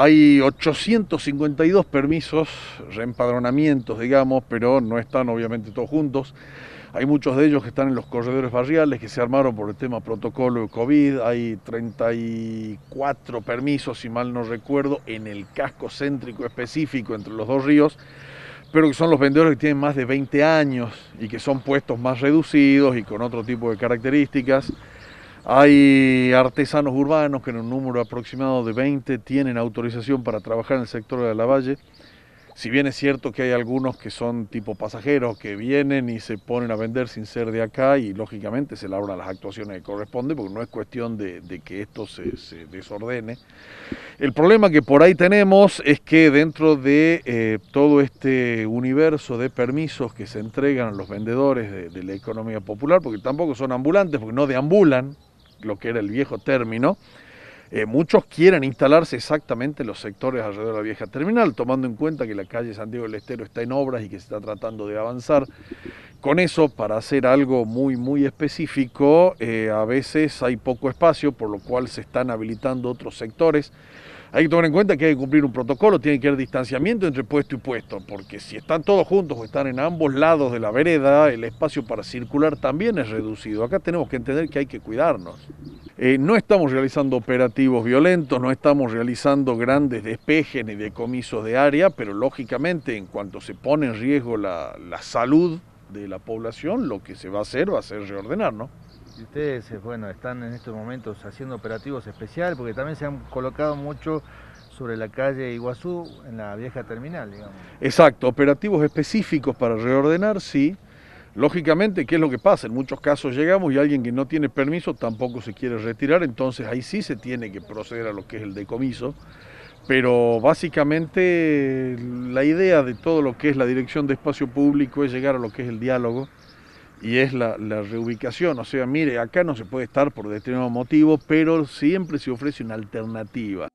Hay 852 permisos, reempadronamientos, digamos, pero no están obviamente todos juntos. Hay muchos de ellos que están en los corredores barriales que se armaron por el tema protocolo de COVID. Hay 34 permisos, si mal no recuerdo, en el casco céntrico específico entre los dos ríos, pero que son los vendedores que tienen más de 20 años y que son puestos más reducidos y con otro tipo de características. Hay artesanos urbanos que en un número aproximado de 20 tienen autorización para trabajar en el sector de la valle. Si bien es cierto que hay algunos que son tipo pasajeros que vienen y se ponen a vender sin ser de acá y lógicamente se labran las actuaciones que corresponden porque no es cuestión de, que esto se, desordene. El problema que por ahí tenemos es que dentro de eh, todo este universo de permisos que se entregan a los vendedores de la economía popular, porque tampoco son ambulantes, porque no deambulan, lo que era el viejo término, eh, muchos quieren instalarse exactamente en los sectores alrededor de la vieja terminal, tomando en cuenta que la calle Diego del Estero está en obras y que se está tratando de avanzar. Con eso, para hacer algo muy, muy específico, eh, a veces hay poco espacio, por lo cual se están habilitando otros sectores hay que tomar en cuenta que hay que cumplir un protocolo, tiene que haber distanciamiento entre puesto y puesto, porque si están todos juntos o están en ambos lados de la vereda, el espacio para circular también es reducido. Acá tenemos que entender que hay que cuidarnos. Eh, no estamos realizando operativos violentos, no estamos realizando grandes despejes ni decomisos de área, pero lógicamente en cuanto se pone en riesgo la, la salud de la población, lo que se va a hacer va a ser reordenar, ¿no? ustedes, eh, bueno, están en estos momentos haciendo operativos especiales porque también se han colocado mucho sobre la calle Iguazú, en la vieja terminal, digamos. Exacto, operativos específicos para reordenar, sí. Lógicamente, ¿qué es lo que pasa? En muchos casos llegamos y alguien que no tiene permiso tampoco se quiere retirar, entonces ahí sí se tiene que proceder a lo que es el decomiso. Pero básicamente la idea de todo lo que es la dirección de espacio público es llegar a lo que es el diálogo, y es la, reubicación. O sea, mire, acá no se puede estar por determinado motivo, pero siempre se ofrece una alternativa.